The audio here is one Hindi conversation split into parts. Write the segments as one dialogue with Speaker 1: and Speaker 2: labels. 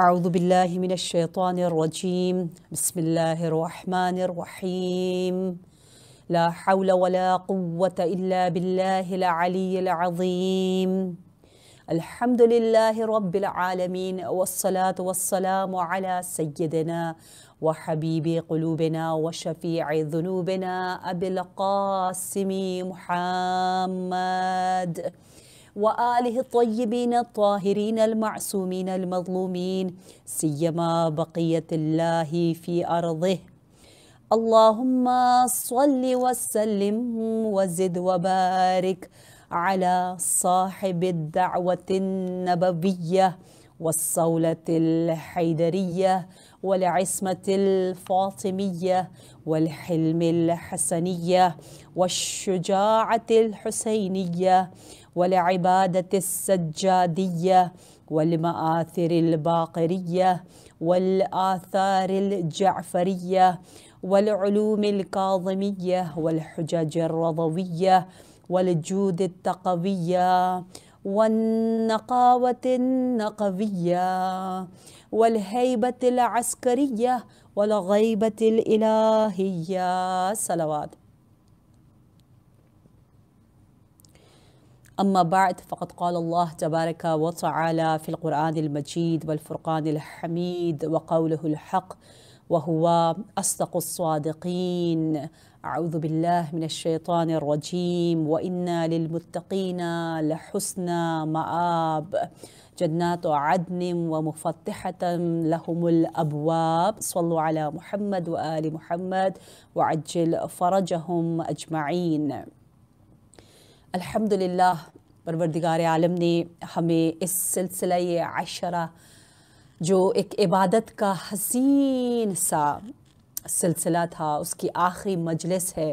Speaker 1: أعوذ بالله من الشيطان الرجيم بسم الله الرحمن الرحيم لا حول ولا قوة إلا بالله العلي العظيم الحمد لله رب العالمين والصلاة والسلام على سيدنا وحبيب قلوبنا وشفيع ذنوبنا أبي القاسم محمد وآله الطيبين الطاهرين المعصومين المظلومين سيما بقية الله في أرضه اللهم صل وسلم وزد وبارك على صاحب الدعوة النبوية والصولة الحيدرية والعصمة الفاطمية والحلم الحسنية والشجاعة الحسينية ولعبادة السجادية والمآثر الباقرية والآثار الجعفرية والعلوم الكاظمية والحجج الرضوية والجود التقوية والنقاوة النقوية والهيبة العسكرية والغيبة الإلهية صلوات أما بعد فقد قال الله تبارك وتعالى في القرآن المجيد والفرقان الحميد وقوله الحق وهو أصدق الصادقين أعوذ بالله من الشيطان الرجيم وإنا للمتقين لحسن مآب جنات عدن ومفتحة لهم الأبواب صلوا على محمد وآل محمد وعجل فرجهم أجمعين अल्हम्दुलिल्लाह परवरदिगार आलम ने हमें इस सिलसिला ये आशरा जो एक इबादत का हसीन सा सिलसिला था उसकी आखिरी मजलिस है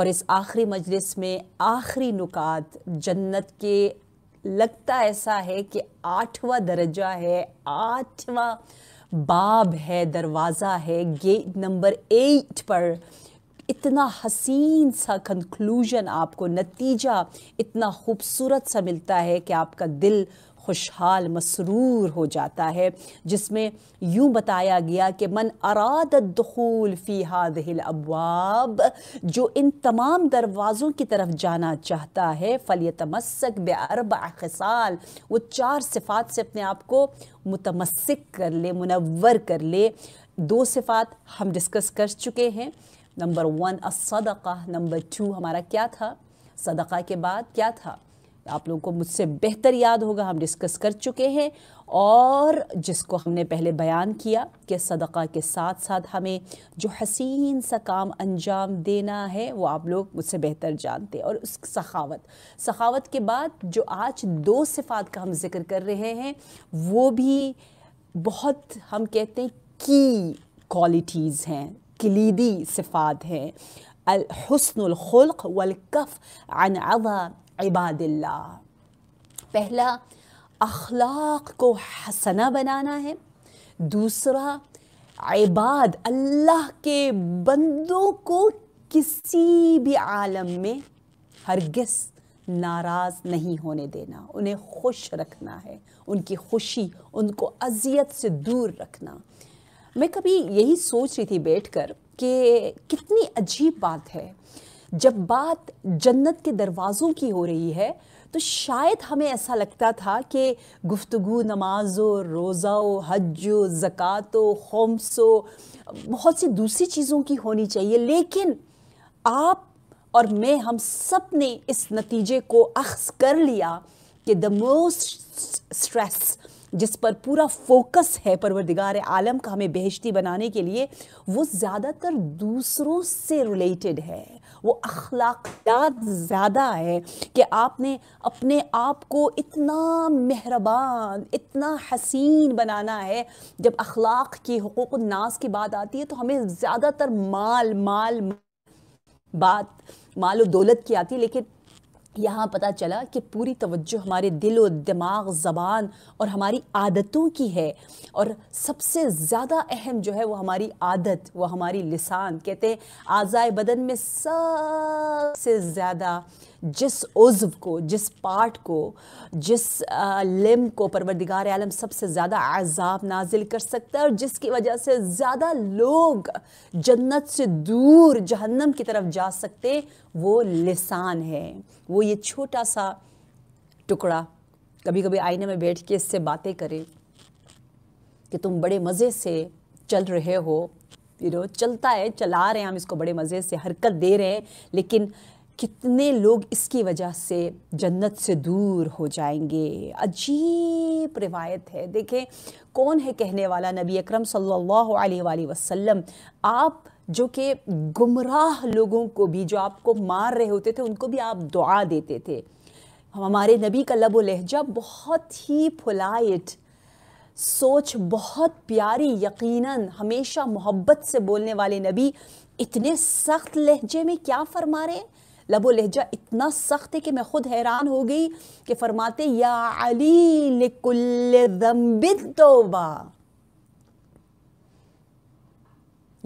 Speaker 1: और इस आखिरी मजलिस में आखिरी नुकात जन्नत के लगता ऐसा है कि आठवां दर्जा है आठवां बाब है दरवाज़ा है गेट नंबर एट पर इतना हसीन सा कंक्लूजन आपको नतीजा इतना खूबसूरत सा मिलता है कि आपका दिल खुशहाल मसरूर हो जाता है जिसमें यूँ बताया गया कि मन अराद दखूल फ़ी हादिल जो इन तमाम दरवाज़ों की तरफ जाना चाहता है फली तमस्क बे अरब अखसाल वो चार सिफ़ात से अपने आप को मुतमसक कर ले मुनवर कर ले दो सिफ़ात हम डिस्कस कर चुके हैं नंबर वन असदका नंबर टू हमारा क्या था सदका के बाद क्या था आप लोगों को मुझसे बेहतर याद होगा हम डिस्कस कर चुके हैं और जिसको हमने पहले बयान किया कि सदका के साथ साथ हमें जो हसीन सा काम अंजाम देना है वो आप लोग मुझसे बेहतर जानते हैं और उस सखावत सखावत के बाद जो आज दो सिफात का हम जिक्र कर रहे हैं वो भी बहुत हम कहते हैं की क्वालिटीज़ हैं कलीदी सिफ़ात हैं हसनख़लक़ वलकफ़ अन अवा इबादिल्ला पहला अखलाक को हसना बनाना है दूसरा इबाद अल्लाह के बंदों को किसी भी आलम में हरगस नाराज़ नहीं होने देना उन्हें खुश रखना है उनकी खुशी उनको अजियत से दूर रखना मैं कभी यही सोच रही थी बैठकर कि कितनी अजीब बात है जब बात जन्नत के दरवाज़ों की हो रही है तो शायद हमें ऐसा लगता था कि गुफ्तगु नमाजो रोज़ा हज हो ज़क़़त बहुत सी दूसरी चीज़ों की होनी चाहिए लेकिन आप और मैं हम सब ने इस नतीजे को अक्स कर लिया कि द मोस्ट स्ट्रेस जिस पर पूरा फोकस है परवरदिगार आलम का हमें बेहती बनाने के लिए वो ज़्यादातर दूसरों से रिलेटेड है वो अखलाकयात ज़्यादा है कि आपने अपने आप को इतना मेहरबान इतना हसीन बनाना है जब अखलाक की हकूक नाज की बात आती है तो हमें ज़्यादातर माल माल बात माल और दौलत की आती है लेकिन यहाँ पता चला कि पूरी तवज्जो हमारे दिल और दिमाग ज़बान और हमारी आदतों की है और सबसे ज़्यादा अहम जो है वो हमारी आदत वो हमारी लिसान कहते हैं आज़ाए बदन में सबसे ज़्यादा जिस उज्व को जिस पार्ट को जिस लिम को परवरदिगार आलम सबसे ज़्यादा एज़ाब नाजिल कर सकता है और जिसकी वजह से ज़्यादा लोग जन्नत से दूर जहन्नम की तरफ जा सकते वो लसान है वो ये छोटा सा टुकड़ा कभी कभी आईने में बैठ के इससे बातें करें कि तुम बड़े मज़े से चल रहे हो यू नो चलता है चला रहे हैं हम इसको बड़े मज़े से हरकत दे रहे हैं लेकिन कितने लोग इसकी वजह से जन्नत से दूर हो जाएंगे अजीब रिवायत है देखें कौन है कहने वाला नबी अकरम सल्लल्लाहु अलैहि वसल्लम आप जो कि गुमराह लोगों को भी जो आपको मार रहे होते थे उनको भी आप दुआ देते थे हमारे नबी का लब लहजा बहुत ही फुलाइट सोच बहुत प्यारी यकीनन हमेशा मोहब्बत से बोलने वाले नबी इतने सख्त लहजे में क्या फरमा रहे हैं लबो लहजा इतना सख्त है कि मैं खुद हैरान हो गई कि फरमाते या अली तोबा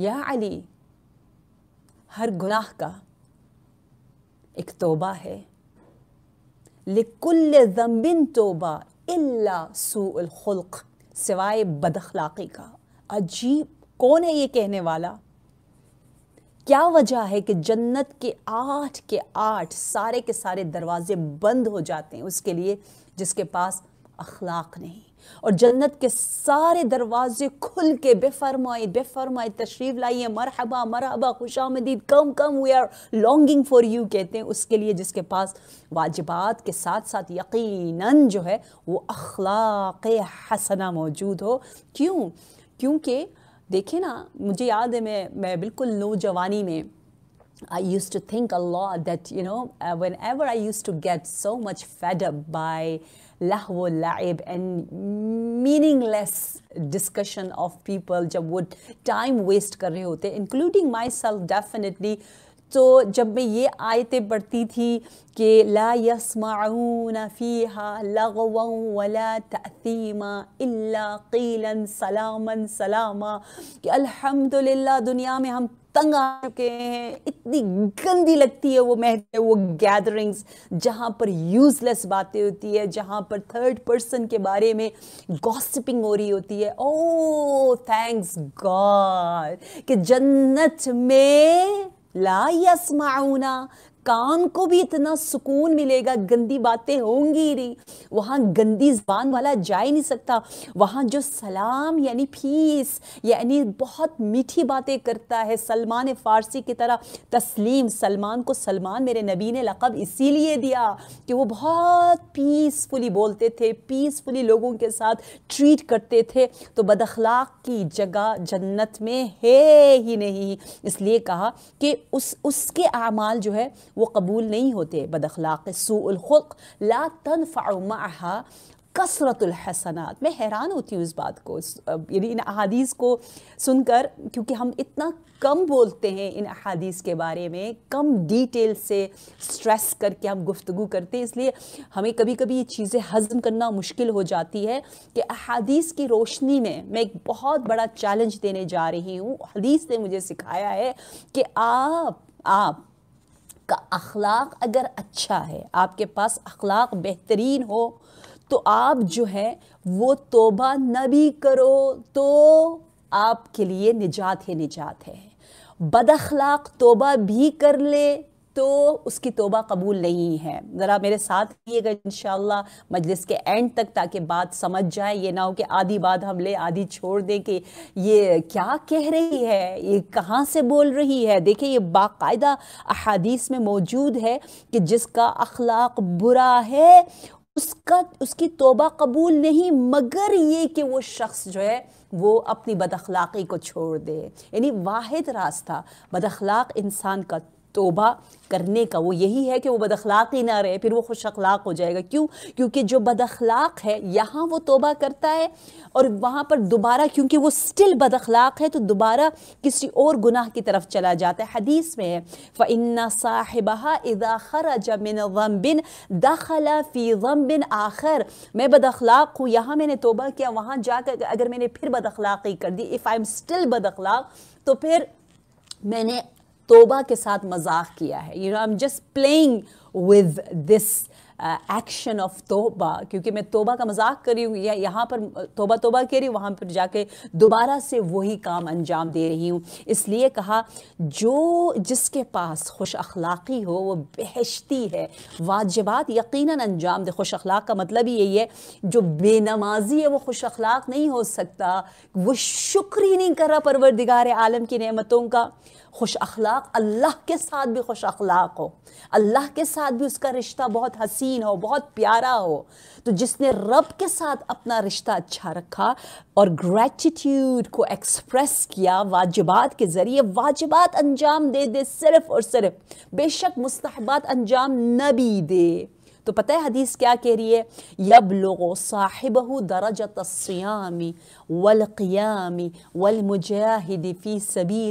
Speaker 1: या अली हर गुनाह का एक तोबा है लिकुल्ल जम्बिन तोबा इलाख सिवाय बदखलाक़ी का अजीब कौन है ये कहने वाला क्या वजह है कि जन्नत के आठ के आठ सारे के सारे दरवाजे बंद हो जाते हैं उसके लिए जिसके पास अखलाक नहीं और जन्नत के सारे दरवाजे खुल के बेफरमाई बेफरमाई तशरीफ लाइए मरहबा मरहबा खुश आमदीद come come we are longing for you कहते हैं उसके लिए जिसके पास वाजिबात के साथ साथ यकीनन जो है वो अखलाक हसना मौजूद हो क्यों क्योंकि देखिए ना मुझे याद है मैं मैं बिल्कुल नौजवानी में I used to think a lot that, you know, uh, whenever I used to get so much fed up by lahwo la'ib and meaningless discussion of people, jab wo time waste kar rahe hote, including myself definitely तो जब मैं ये आयतें पढ़ती थी कि ला यसमाऊन फ़ीहा लगव वला तथीमा इल्ला कीलन सलामन सलामा कि अल्हम्दुलिल्लाह दुनिया में हम तंग आ चुके हैं इतनी गंदी लगती है वो मह वो गैदरिंग्स जहाँ पर यूजलेस बातें होती है जहाँ पर थर्ड पर्सन के बारे में गॉसिपिंग हो रही होती है ओ थैंक्स गॉड कि जन्नत में لا يسمعون कान को भी इतना सुकून मिलेगा गंदी बातें होंगी नहीं वहाँ गंदी जबान वाला जा ही नहीं सकता वहाँ जो सलाम यानी फीस यानी बहुत मीठी बातें करता है सलमान फ़ारसी की तरह तस्लीम सलमान को सलमान मेरे नबी ने लक़ब इसीलिए दिया कि वो बहुत पीसफुली बोलते थे पीसफुली लोगों के साथ ट्रीट करते थे तो बदखलाक की जगह जन्नत में है ही नहीं इसलिए कहा कि उस उसके अमाल जो है वो कबूल नहीं होते बदखलाक सूलख़ुल्क ला तनफ़ा कसरतलहसनात कसरतुलहसनात मैं हैरान होती हूँ इस बात को यानी इन अहादीस को सुनकर क्योंकि हम इतना कम बोलते हैं इन अहादीस के बारे में कम डिटेल से स्ट्रेस करके हम गुफ्तु करते हैं इसलिए हमें कभी कभी ये चीज़ें हज़म करना मुश्किल हो जाती है कि अहादीस की रोशनी में मैं एक बहुत बड़ा चैलेंज देने जा रही हूँ हदीस ने मुझे सिखाया है कि आप आप आपका अखलाक अगर अच्छा है आपके पास अखलाक बेहतरीन हो तो आप जो है वो तोबा न भी करो तो आपके लिए निजात ही निजात है बद अखलाक तोबा भी कर ले तो उसकी तोबा कबूल नहीं है ज़रा मेरे साथ रहिएगा इन मजलिस के एंड तक ताकि बात समझ जाए ये ना हो कि आधी बात हम ले आधी छोड़ दें कि ये क्या कह रही है ये कहाँ से बोल रही है देखिए ये बाकायदा अहादीस में मौजूद है कि जिसका अखलाक बुरा है उसका उसकी तोबा कबूल नहीं मगर ये कि वो शख्स जो है वो अपनी बदखलाक़ी को छोड़ दे यानी वाद रास्ता बदखलाक इंसान का तोबा करने का वो यही है कि वो बदखलाक ही ना रहे फिर वो खुश अखलाक हो जाएगा क्यों क्योंकि जो बदखलाक है यहाँ वो तोबा करता है और वहाँ पर दोबारा क्योंकि वो स्टिल बदखलाक है तो दोबारा किसी और गुनाह की तरफ चला जाता है हदीस में है फ़न्ना साहिबा इदा खरज मिन गमबिन दखला फ़ी गमबिन आखर मैं बदखलाक हूँ यहाँ मैंने तोबा किया वहाँ जाकर अगर मैंने फिर बदखलाकी कर दी इफ़ आई एम स्टिल बदखलाक तो फिर मैंने तोबा के साथ मजाक किया है you know I am just playing with this action of तोबा क्योंकि मैं तोबा का मजाक कर रही हूँ या यहाँ पर तोबा तोबा कह रही हूँ वहाँ पर जाके दोबारा से वही काम अंजाम दे रही हूँ इसलिए कहा जो जिसके पास खुश अखलाक़ी हो वो बहशती है वाजबात यकीन अंजाम दे खुश अखलाक का मतलब ही यही है जो बेनमाजी है वो खुश अखलाक नहीं हो सकता वो शुक्र ही नहीं कर रहा परवरदिगार आलम की नमतों का खुश अखलाक अल्लाह के साथ भी खुश अखलाक हो अल्लाह के साथ भी उसका रिश्ता बहुत हसीन हो बहुत प्यारा हो तो जिसने रब के साथ अपना रिश्ता अच्छा रखा और ग्रेटिट्यूड को एक्सप्रेस किया वाजिबात के ज़रिए वाजिबात अंजाम दे दे सिर्फ़ और सिर्फ बेशक मुस्तबात अंजाम न भी दे तो पता है हदीस क्या कह रही है यब लोगो साहिब दरज तस्यामी वलक़ियामी वलमुजाहिदफ़ी सबी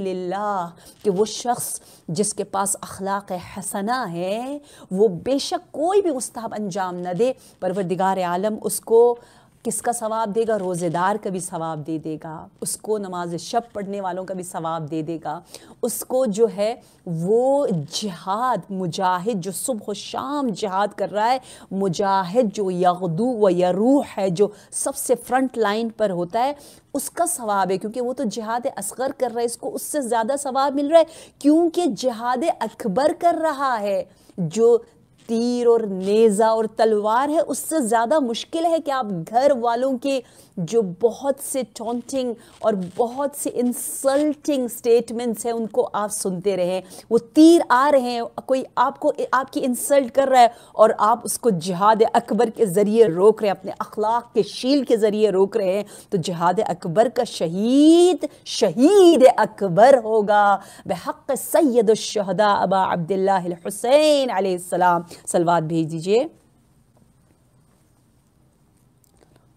Speaker 1: कि वो शख्स जिसके पास अखलाक हसना है वो बेशक कोई भी उस अंजाम न दे परवरदिगार आलम उसको किसका सवाब देगा रोज़ेदार का भी सवाब दे देगा उसको नमाज शब पढ़ने वालों का भी सवाब दे देगा उसको जो है वो जहाद मुजाहिद जो सुबह शाम जहाद कर रहा है मुजाहिद जो यगदू व यरूह है जो सबसे फ्रंट लाइन पर होता है उसका सवाब है क्योंकि वो तो जहाद असगर कर रहा है इसको उससे ज़्यादा सवाब मिल रहा है क्योंकि जहाद अकबर कर रहा है जो तीर और नेज़ा और तलवार है उससे ज़्यादा मुश्किल है कि आप घर वालों के जो बहुत से टॉन्टिंग और बहुत से इंसल्टिंग स्टेटमेंट्स हैं उनको आप सुनते रहें वो तीर आ रहे हैं कोई आपको आपकी इंसल्ट कर रहा है और आप उसको जहाद अकबर के ज़रिए रोक रहे हैं अपने अखलाक के शील के ज़रिए रोक रहे हैं तो जहाद अकबर का शहीद शहीद अकबर होगा बेहक सैदुलशहदा अबा अब्दुल्ला हुसैन आसमाम सलवाद भेज दीजिए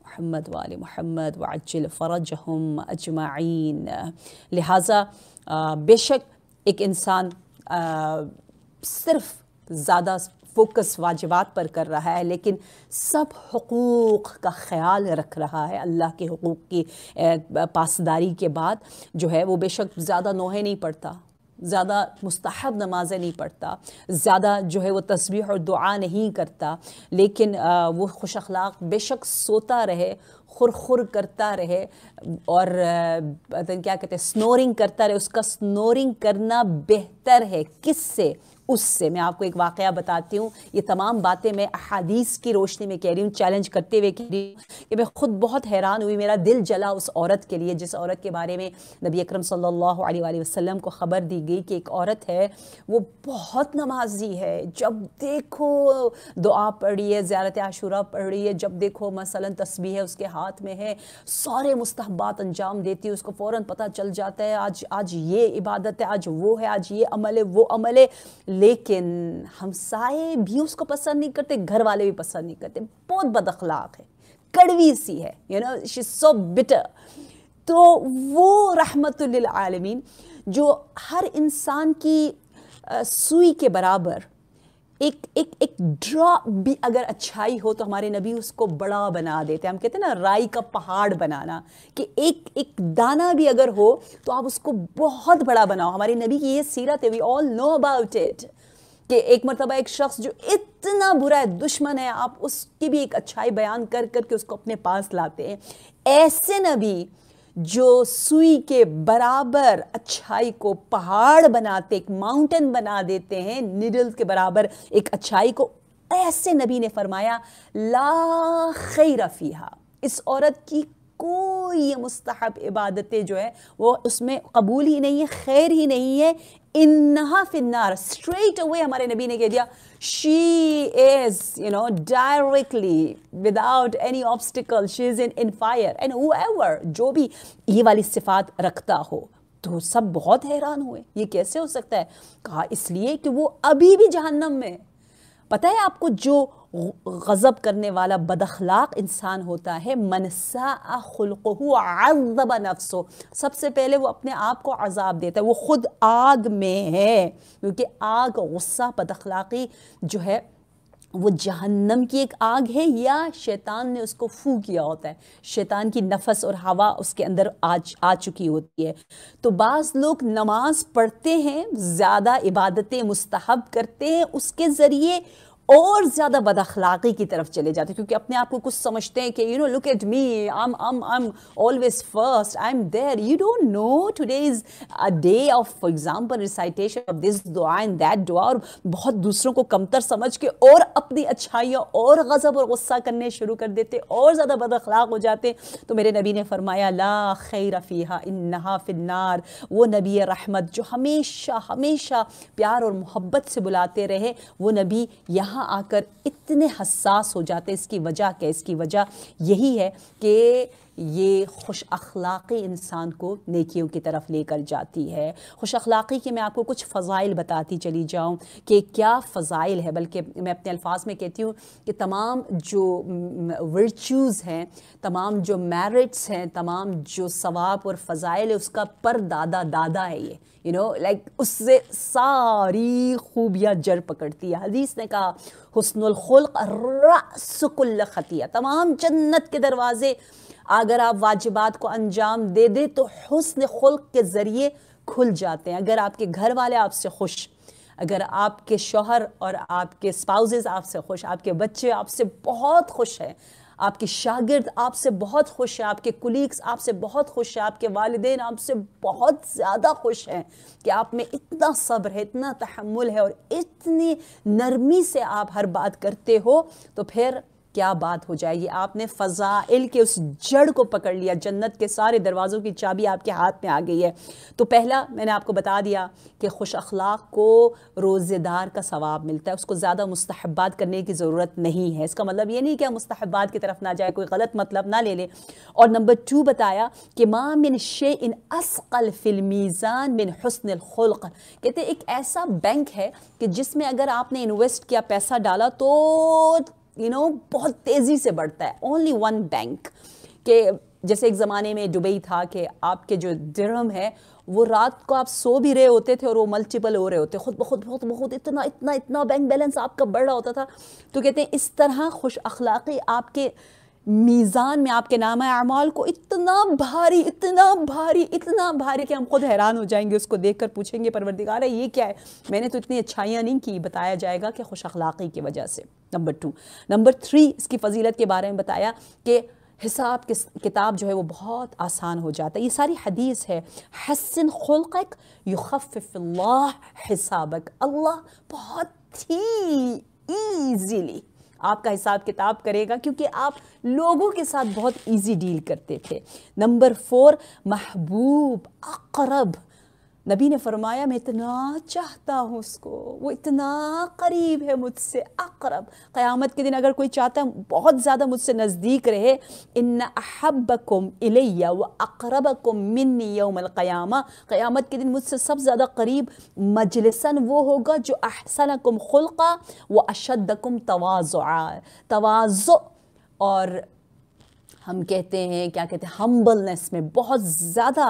Speaker 1: मोहम्मद वाल मोहम्मद वाजिल फ़रज हम अजमाइन लिहाजा बेशक एक इंसान सिर्फ ज़्यादा फोकस वाजबात पर कर रहा है लेकिन सब हकूक़ का ख्याल रख रहा है अल्लाह के हकूक़ की पासदारी के बाद जो है वो बेशक ज़्यादा नोहे नहीं पड़ता ज़्यादा मुस्तहब नमाज़ें नहीं पढ़ता ज़्यादा जो है वो तस्वीर और दुआ नहीं करता लेकिन आ, वो खुश अखलाक बेशक सोता रहे खुर खुर करता रहे और क्या कहते हैं स्नोरिंग करता रहे उसका स्नोरिंग करना बेहतर है किससे उससे मैं आपको एक वाक़ बताती हूँ ये तमाम बातें मैं अहादीस की रोशनी में कह रही हूँ चैलेंज करते हुए कह रही हूँ कि मैं ख़ुद बहुत हैरान हुई मेरा दिल जला उस औरत के लिए जिस औरत के बारे में नबी अकरम सल्लल्लाहु अलैहि वसल्लम को ख़बर दी गई कि एक औरत है वो बहुत नमाजी है जब देखो दुआ पढ़ रही है ज़्यारत आशूरा पढ़ रही है जब देखो मसला तस्बी है उसके हाथ में है सारे मुस्तबात अंजाम देती है उसको फ़ौर पता चल जाता है आज आज ये इबादत है आज वो है आज ये अमल है वो अमल है लेकिन हमसाए भी उसको पसंद नहीं करते घर वाले भी पसंद नहीं करते बहुत बदखलाक है कड़वी सी है you know she so bitter तो वो रहमत आलमीन जो हर इंसान की सुई के बराबर एक एक एक ड्रॉप भी अगर अच्छाई हो तो हमारे नबी उसको बड़ा बना देते हैं हम कहते हैं ना राई का पहाड़ बनाना कि एक एक दाना भी अगर हो तो आप उसको बहुत बड़ा बनाओ हमारे नबी की ये सीरत है we all know about it कि एक मरतबा एक शख्स जो इतना बुरा है दुश्मन है आप उसकी भी एक अच्छाई बयान कर करके उसको अपने पास लाते हैं ऐसे नबी जो सुई के बराबर अच्छाई को पहाड़ बनाते एक माउंटेन बना देते हैं निडल के बराबर एक अच्छाई को ऐसे नबी ने फरमाया ला खैरफिया इस औरत की कोई ये मुस्तहब इबादतें जो है वो उसमें कबूल ही नहीं है खैर ही नहीं है इन्हा फिन्नार स्ट्रेट अवे हमारे नबी ने कह दिया she is you know directly without any obstacle she is in in fire and whoever जो भी ये वाली सिफात रखता हो तो सब बहुत हैरान हुए ये कैसे हो सकता है कहा इसलिए कि वो अभी भी जहन्नम में पता है आपको जो गज़ब करने वाला बदखलाक इंसान होता है मनसा खुलकब नफ्सो सबसे पहले वो अपने आप को अजाब देता है वो ख़ुद आग में है क्योंकि आग गुस्सा बदखलाकी जो है वो जहन्नम की एक आग है या शैतान ने उसको फू किया होता है शैतान की नफस और हवा उसके अंदर आ आ चुकी होती है तो बाज़ लोग नमाज पढ़ते हैं ज़्यादा इबादतें मुस्तहब करते हैं उसके ज़रिए और ज़्यादा बदअखलाक़ी की तरफ चले जाते हैं क्योंकि अपने आप को कुछ समझते हैं कि you know look at me I am I am always first I am there you don't know today is a day off for example recitation of this दुआ एंड दैट दुआ और बहुत दूसरों को कमतर समझ के और अपनी अच्छाइयाँ और गज़ब और गुस्सा करने शुरू कर देते और ज़्यादा बदखलाक हो जाते तो मेरे नबी ने फरमाया ला खैर फ़ीहा इन्हा फिन्नार वो नबी रहमत जो हमेशा हमेशा प्यार और मोहब्बत से बुलाते रहे वो नबी यहाँ यहाँ आकर इतने हसास हो जाते इसकी वजह क्या इसकी वजह यही है कि ये खुश अखलाक़ी इंसान को नेकियों की तरफ लेकर जाती है खुश अखलाक़ी के मैं आपको कुछ फ़ज़ाइल बताती चली जाऊँ कि क्या फ़ज़ाइल है बल्कि मैं अपने अल्फाज में कहती हूँ कि तमाम जो वर्चूज़ हैं तमाम जो मेरिट्स हैं तमाम जो सवाब और फ़ज़ाइल है उसका पर दादा दादा है ये यू नो लाइक उससे सारी खूबियाँ जड़ पकड़ती है हदीस ने कहा हसनुल रसकुल्ल खतिया तमाम जन्नत के दरवाज़े अगर आप वाजिबात को अंजाम दे दें तो हसन खुल्क के ज़रिए खुल जाते हैं अगर आपके घर वाले आपसे खुश अगर आपके शोहर और आपके स्पाउजेज़ आपसे खुश आपके बच्चे आपसे बहुत खुश हैं आपके शागिर्द आपसे बहुत खुश हैं आपके कुलीग्स आपसे बहुत खुश हैं आपके वालदेन आपसे बहुत ज़्यादा खुश हैं कि आप में इतना सब्र है इतना तहमुल है और इतनी नरमी से आप हर बात करते हो तो फिर क्या बात हो जाएगी आपने फ़ज़ाइल के उस जड़ को पकड़ लिया जन्नत के सारे दरवाज़ों की चाबी आपके हाथ में आ गई है तो पहला मैंने आपको बता दिया कि खुश अखलाक को रोज़ेदार का सवाब मिलता है उसको ज़्यादा मुस्तहबात करने की ज़रूरत नहीं है इसका मतलब ये नहीं कि हम मुस्तहबात की तरफ ना जाए कोई गलत मतलब ना ले लें और नंबर टू बताया कि माँ मिन शे इन असकल फिल्मीज़ान मिन हसन खुल्क कहते एक ऐसा बैंक है कि जिसमें अगर आपने इन्वेस्ट किया पैसा डाला तो यू नो बहुत तेज़ी से बढ़ता है ओनली वन बैंक के जैसे एक ज़माने में दुबई था कि आपके जो दरहम है वो रात को आप सो भी रहे होते थे और वो मल्टीपल हो रहे होते खुद बहुत बहुत बहुत इतना इतना इतना बैंक बैलेंस आपका बढ़ रहा होता था तो कहते हैं इस तरह खुश अखलाक़ी आपके मीज़ान में आपके नाम है अमाल को इतना भारी इतना भारी इतना भारी कि हम खुद हैरान हो जाएंगे उसको देख कर पूछेंगे परवरदिगार है ये क्या है मैंने तो इतनी अच्छाइयाँ नहीं की बताया जाएगा कि खुश अखलाक़ी की वजह से नंबर टू नंबर थ्री इसकी फजीलत के बारे में बताया कि हिसाब किस किताब जो है वो बहुत आसान हो जाता है ये सारी हदीस है हसन खुलक युखफ़ल्ला हिसाबक अल्लाह बहुत ही ईजीली आपका हिसाब किताब करेगा क्योंकि आप लोगों के साथ बहुत इजी डील करते थे नंबर फोर महबूब अकरब नबी ने फरमाया मैं इतना चाहता हूँ उसको वो इतना करीब है मुझसे अकरब क़यामत के दिन अगर कोई चाहता है बहुत ज़्यादा मुझसे नज़दीक रहे इन अहबकुम इलैया व अकरबकुम मिन्नी यौमलक़यामा क़यामत के दिन मुझसे सब ज़्यादा करीब मजलसन वो होगा जो अहसन अहसनकुम खुल्का व अशदकुम तोज़ तोज़ और हम कहते हैं क्या कहते हैं हम्बलनेस में बहुत ज़्यादा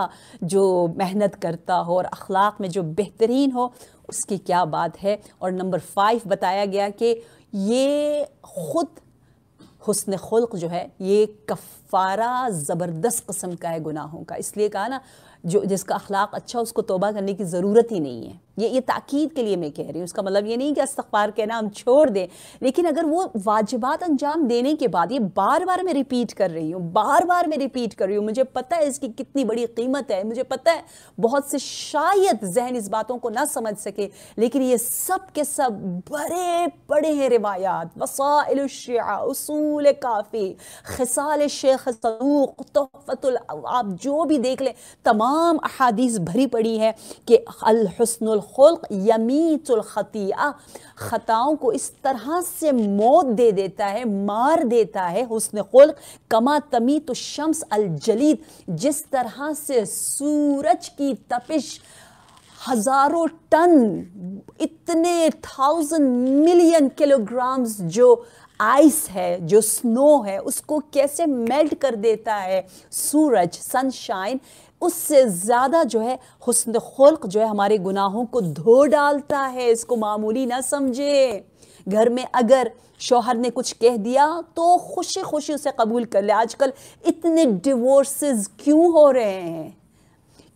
Speaker 1: जो मेहनत करता हो और अखलाक में जो बेहतरीन हो उसकी क्या बात है और नंबर फाइव बताया गया कि ये ख़ुद हसन खुल्क जो है ये कफ़ारा ज़बरदस्त कस्म का है गुनाहों का इसलिए कहा ना जो जिसका अखलाक अच्छा उसको तोबा करने की ज़रूरत ही नहीं है ये ये ताक़ीद के लिए मैं कह रही हूँ उसका मतलब ये नहीं कि इस्तफार कहना हम छोड़ दें लेकिन अगर वो वाजिबात अंजाम देने के बाद ये बार बार मैं रिपीट कर रही हूँ बार बार मैं रिपीट कर रही हूँ मुझे पता है इसकी कितनी बड़ी कीमत है मुझे पता है बहुत से शायद जहन इस बातों को ना समझ सके लेकिन ये सब के सब बड़े बड़े हैं रिवायात वसाइल काफ़ी खसाल शेख सलूक तोहफतुल आप जो भी देख लें तमाम अहादीस भरी पड़ी है कि अलहसन खुल्क यमीतुल खतिया ख़ताओं को इस तरह से मौत दे देता है मार देता है हुसन खुल्क कमा तमी तो शम्स अलजलीद जिस तरह से सूरज की तपिश हज़ारों टन इतने थाउजेंड मिलियन किलोग्राम्स जो आइस है जो स्नो है उसको कैसे मेल्ट कर देता है सूरज सनशाइन उससे ज़्यादा जो है हसन खुल्क जो है हमारे गुनाहों को धो डालता है इसको मामूली ना समझे घर में अगर शोहर ने कुछ कह दिया तो खुशी खुशी उसे कबूल कर ले आजकल इतने डिवोर्सेस क्यों हो रहे हैं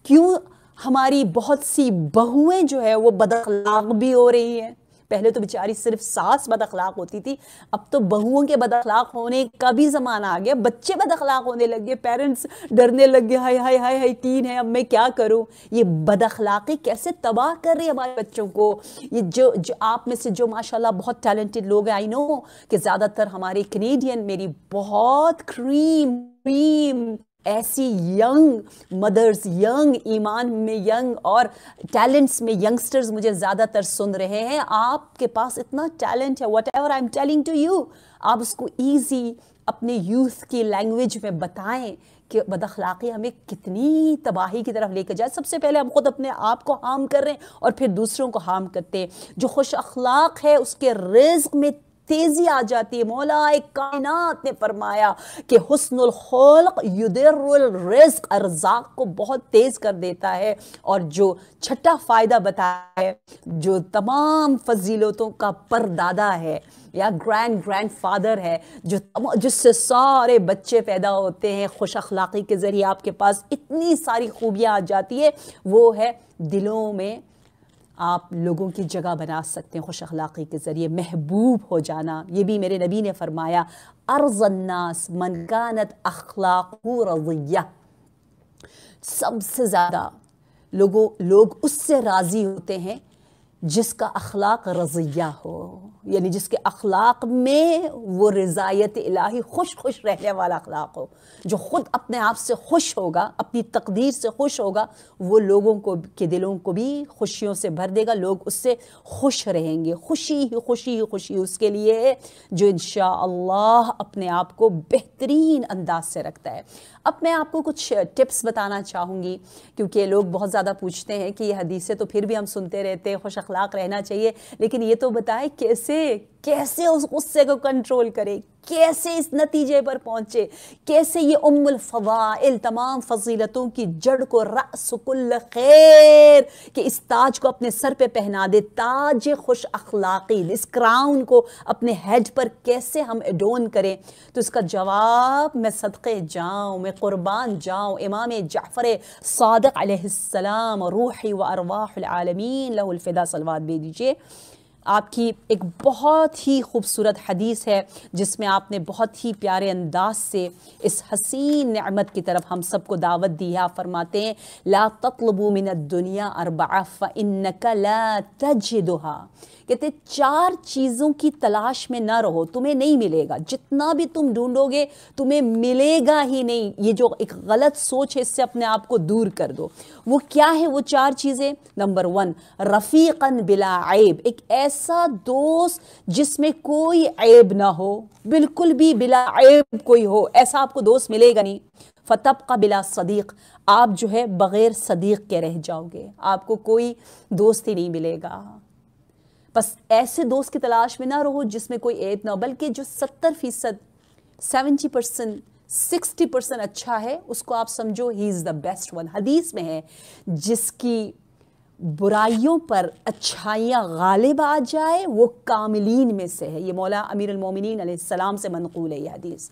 Speaker 1: क्यों हमारी बहुत सी बहुएं जो है वो बदलाव भी हो रही हैं पहले तो बेचारी सिर्फ सास बदखलाक होती थी अब तो बहुओं के बदखलाक होने का भी ज़माना आ गया बच्चे बदखलाक होने लग गए पेरेंट्स डरने लग गए हाय हाय हाय हाय तीन है अब मैं क्या करूँ ये अखलाकी कैसे तबाह कर रही है हमारे बच्चों को ये जो जो आप में से जो माशाल्लाह बहुत टैलेंटेड लोग हैं आई नो कि ज़्यादातर हमारे कनेडियन मेरी बहुत क्रीम क्रीम ऐसी यंग मदर्स यंग ईमान में यंग और टैलेंट्स में यंगस्टर्स मुझे ज़्यादातर सुन रहे हैं आपके पास इतना टैलेंट है whatever I am telling to you आप उसको ईजी अपने यूथ की लैंग्वेज में बताएं कि बदखलाक़ी हमें कितनी तबाही की तरफ लेकर जाए सबसे पहले हम खुद अपने आप को हार्म कर रहे हैं और फिर दूसरों को हार्म करते हैं जो खुश अखलाक है उसके रिज्क में तेजी आ जाती है मौला कायनात ने फरमाया कि हसनुल खल्क युदिरुल अरजाक को बहुत तेज कर देता है और जो छठा फायदा बताया है जो तमाम फजीलतों का परदादा है या ग्रैंड ग्रैंड फादर है जो जिससे सारे बच्चे पैदा होते हैं खुश अखलाक़ी के ज़रिए आपके पास इतनी सारी खूबियाँ आ जाती है वो है दिलों में आप लोगों की जगह बना सकते हैं खुश अखलाक़ी के ज़रिए महबूब हो जाना ये भी मेरे नबी ने फरमाया अर्जन्नास मनगानत अखलाकू रवैया सबसे ज़्यादा लोगों लोग उससे राज़ी होते हैं जिसका अखलाक रज़ैया हो यानी जिसके अखलाक में वो रज़ायत इलाही खुश खुश रहने वाला अखलाक हो जो ख़ुद अपने आप से खुश होगा अपनी तकदीर से खुश होगा वो लोगों को के दिलों को भी खुशियों से भर देगा लोग उससे खुश रहेंगे खुशी ही खुशी ही खुशी उसके लिए जो इन अपने आप को बेहतरीन अंदाज से रखता है अब मैं आपको कुछ टिप्स बताना चाहूँगी क्योंकि लोग बहुत ज़्यादा पूछते हैं कि ये हदीसें तो फिर भी हम सुनते रहते हैं खुश अखलाक रहना चाहिए लेकिन ये तो बताएं कि से कैसे उस गुस्से को कंट्रोल करे कैसे इस नतीजे पर पहुंचे कैसे ये उम्मुल फवाइल तमाम फजीलतों की जड़ को रसकुल्ल खैर के इस ताज को अपने सर पे पहना दे ताज खुश अखलाकी इस क्राउन को अपने हेड पर कैसे हम एडोन करें तो इसका जवाब मैं सदक़े जाऊँ मैं क़ुरबान जाऊँ इमाम जाफ़र सदक रूही व अरवाहमीन लहुलफ़िदा सलवाद भेज दीजिए आपकी एक बहुत ही खूबसूरत हदीस है जिसमें आपने बहुत ही प्यारे अंदाज से इस हसीन नमत की तरफ हम सबको दावत दी है फरमाते हैं ला तलबू मिनत दुनिया अरबाफ इन ला तजहा कहते चार चीज़ों की तलाश में ना रहो तुम्हें नहीं मिलेगा जितना भी तुम ढूंढोगे तुम्हें मिलेगा ही नहीं ये जो एक गलत सोच है इससे अपने आप को दूर कर दो वो क्या है वो चार चीज़ें नंबर वन रफ़ीक़न बिला ऐब एक ऐसा दोस्त जिसमें कोई ऐब ना हो बिल्कुल भी बिला ऐब कोई हो ऐसा आपको दोस्त मिलेगा नहीं फ़तब का बिला सदीक आप जो है बग़ैर सदीक के रह जाओगे आपको कोई दोस्त ही नहीं मिलेगा बस ऐसे दोस्त की तलाश में ना रहो जिसमें कोई ऐब ना हो बल्कि जो सत्तर फीसद सेवेंटी परसेंट सिक्सटी परसेंट अच्छा है उसको आप समझो he is the best one हदीस में है जिसकी बुराइयों पर अच्छाइयाँ गालिब आ जाए वो कामिलीन में से है ये मौला अमीर अमीरमिन से मनकूल है यह हदीस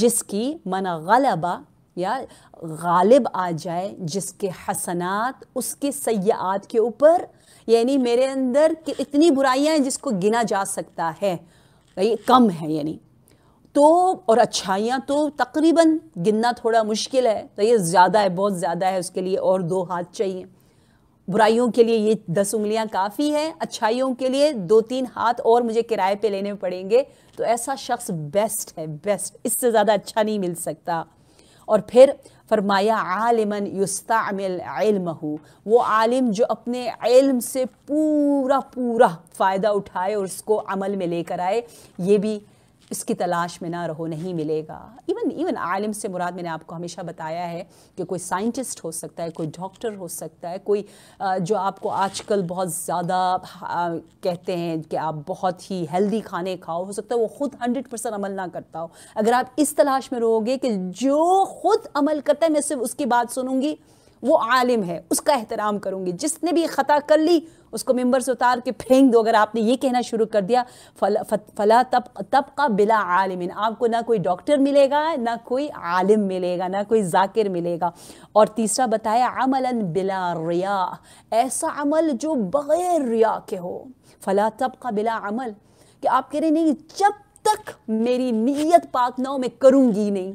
Speaker 1: जिसकी मन गलबा या गालिब आ जाए जिसके हसनात उसके सयात के ऊपर यानी मेरे अंदर इतनी बुराइयां हैं जिसको गिना जा सकता है ये कम है यानी तो और अच्छाइयाँ तो तकरीबन गिनना थोड़ा मुश्किल है तो ये ज़्यादा है बहुत ज़्यादा है उसके लिए और दो हाथ चाहिए बुराइयों के लिए ये दस उंगलियां काफ़ी हैं अच्छाइयों के लिए दो तीन हाथ और मुझे किराए पे लेने पड़ेंगे तो ऐसा शख्स बेस्ट है बेस्ट इससे ज़्यादा अच्छा नहीं मिल सकता और फिर फरमाया आलिमन युस्तामिल वो आलिम जो अपने इल्म से पूरा पूरा फ़ायदा उठाए और उसको अमल में लेकर आए ये भी इसकी तलाश में ना रहो नहीं मिलेगा इवन इवन आलिम से मुराद मैंने आपको हमेशा बताया है कि कोई साइंटिस्ट हो सकता है कोई डॉक्टर हो सकता है कोई जो आपको आजकल बहुत ज़्यादा कहते हैं कि आप बहुत ही हेल्दी खाने खाओ हो सकता है वो ख़ुद हंड्रेड परसेंट अमल ना करता हो अगर आप इस तलाश में रहोगे कि जो ख़ुद अमल करता है मैं सिर्फ उसकी बात सुनूंगी वो आलिम है उसका एहतराम करूँगी जिसने भी ख़ता कर ली उसको मेम्बर से उतार के फेंक दो अगर आपने ये कहना शुरू कर दिया फला फला तब तब का बिला आलमिन आपको ना कोई डॉक्टर मिलेगा ना कोई आलिम मिलेगा ना कोई जाकिर मिलेगा और तीसरा बताया अमलन बिला रिया ऐसा अमल जो बग़ैर रिया के हो फला तब का बिला अमल कि आप कह रहे नहीं जब तक मेरी नीयत पाक ना हो मैं करूँगी नहीं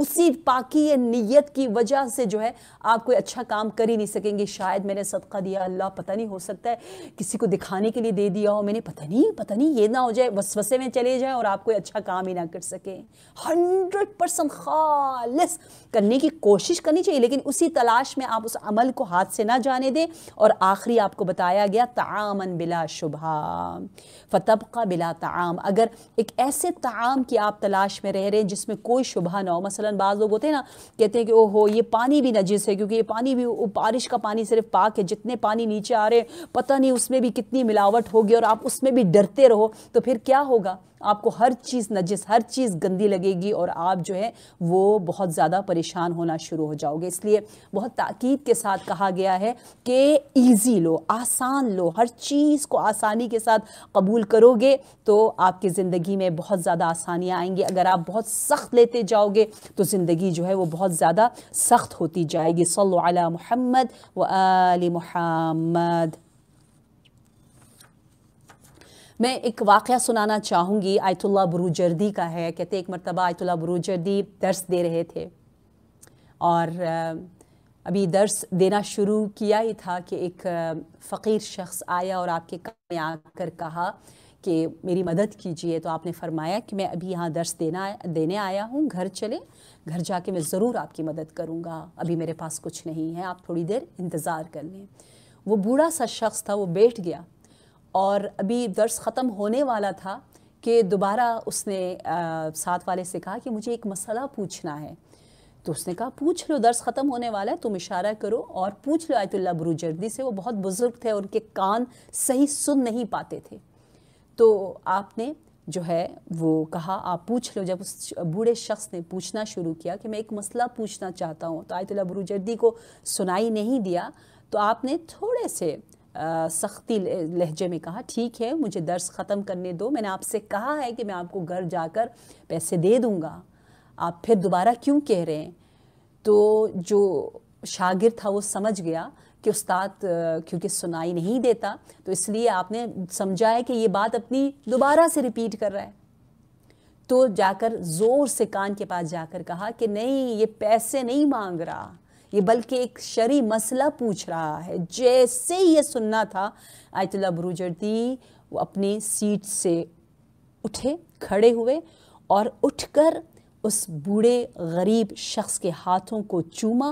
Speaker 1: उसी पाकि नीयत की वजह से जो है आप कोई अच्छा काम कर ही नहीं सकेंगे शायद मैंने सदका दिया अल्लाह पता नहीं हो सकता है किसी को दिखाने के लिए दे दिया हो मैंने पता नहीं पता नहीं ये ना हो जाए वसवसे में चले जाए और आप कोई अच्छा काम ही ना कर सकें हंड्रेड परसेंट खालस करने की कोशिश करनी चाहिए लेकिन उसी तलाश में आप उस अमल को हाथ से ना जाने दें और आखिरी आपको बताया गया तामन बिला शुभा फतबका बिला तमाम अगर एक ऐसे तमाम की आप तलाश में रह रहे हैं जिसमें कोई शुभा ना हो मसल मसलन बाज़ लोग होते हैं ना कहते हैं कि ओहो ये पानी भी नजिस है क्योंकि ये पानी भी बारिश का पानी सिर्फ पाक है जितने पानी नीचे आ रहे पता नहीं उसमें भी कितनी मिलावट होगी और आप उसमें भी डरते रहो तो फिर क्या होगा आपको हर चीज़ नजिस हर चीज़ गंदी लगेगी और आप जो है वो बहुत ज़्यादा परेशान होना शुरू हो जाओगे इसलिए बहुत ताकीद के साथ कहा गया है कि ईज़ी लो आसान लो हर चीज़ को आसानी के साथ कबूल करोगे तो आपकी ज़िंदगी में बहुत ज़्यादा आसानियाँ आएंगी अगर आप बहुत सख्त लेते जाओगे तो ज़िंदगी जो है वो बहुत ज़्यादा सख्त होती जाएगी सल महमद व आल महमद मैं एक वाक़ सुनाना चाहूँगी आयतुल्ला बुरुजर्दी का है कहते एक मरतबा आयतुल्ला बुरुजर्दी दर्स दे रहे थे और अभी दर्स देना शुरू किया ही था कि एक फ़कीर शख्स आया और आपके काम में आकर कहा कि मेरी मदद कीजिए तो आपने फरमाया कि मैं अभी यहाँ दर्स देना देने आया हूँ घर चले घर जाके मैं ज़रूर आपकी मदद करूँगा अभी मेरे पास कुछ नहीं है आप थोड़ी देर इंतज़ार कर लें वो बूढ़ा सा शख्स था वो बैठ गया और अभी दर्स ख़त्म होने वाला था कि दोबारा उसने आ, साथ वाले से कहा कि मुझे एक मसला पूछना है तो उसने कहा पूछ लो दर्स ख़त्म होने वाला है तुम इशारा करो और पूछ लो आयतुल्ला बुरुजर्दी से वो बहुत बुज़ुर्ग थे और उनके कान सही सुन नहीं पाते थे तो आपने जो है वो कहा आप पूछ लो जब उस बूढ़े शख्स ने पूछना शुरू किया कि मैं एक मसला पूछना चाहता हूँ तो आयतुल्ला बुरुजर्दी को सुनाई नहीं दिया तो आपने थोड़े से सख्ती लहजे में कहा ठीक है मुझे दर्स ख़त्म करने दो मैंने आपसे कहा है कि मैं आपको घर जाकर पैसे दे दूँगा आप फिर दोबारा क्यों कह रहे हैं तो जो शागिर था वो समझ गया कि उस्ताद क्योंकि सुनाई नहीं देता तो इसलिए आपने समझा है कि ये बात अपनी दोबारा से रिपीट कर रहा है तो जाकर ज़ोर से कान के पास जाकर कहा कि नहीं ये पैसे नहीं मांग रहा ये बल्कि एक शरी मसला पूछ रहा है जैसे ये सुनना था आयतुल्ला बुरुजर्दी वो अपनी सीट से उठे खड़े हुए और उठकर उस बूढ़े गरीब शख्स के हाथों को चूमा